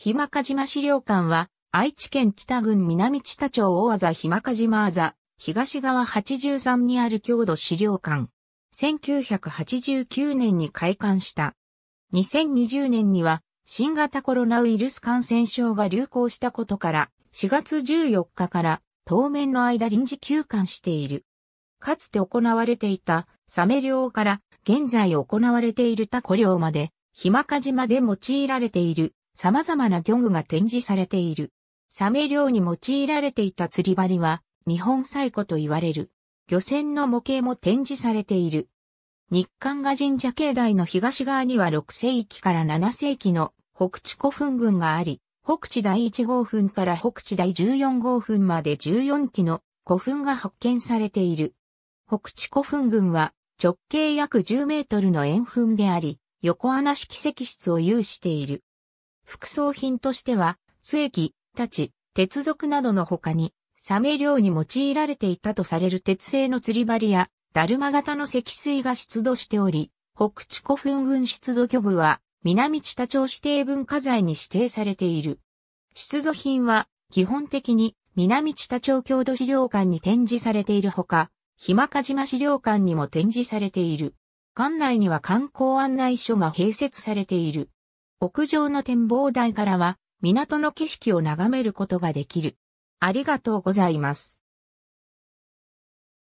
日間賀島資料館は、愛知県北郡南知多町大字日間賀島あざ、東側83にある郷土資料館。1989年に開館した。2020年には、新型コロナウイルス感染症が流行したことから、4月14日から当面の間臨時休館している。かつて行われていたサメ漁から現在行われているタコ漁まで、日間賀島で用いられている様々な漁具が展示されている。サメ漁に用いられていた釣り針は、日本最古と言われる。漁船の模型も展示されている。日韓賀神社境内の東側には6世紀から7世紀の北地古墳群があり、北地第1号墳から北地第14号墳まで14基の古墳が発見されている。北地古墳群は直径約10メートルの円墳であり、横穴式石室を有している。副葬品としては、末期、太刀、鉄属などの他に、サメ漁に用いられていたとされる鉄製の釣り針や、ダルマ型の積水が出土しており、北地古墳群出土巨具は、南地多町指定文化財に指定されている。出土品は、基本的に、南地多町郷土資料館に展示されているほか、ひまか島資料館にも展示されている。館内には観光案内所が併設されている。屋上の展望台からは港の景色を眺めることができる。ありがとうございます。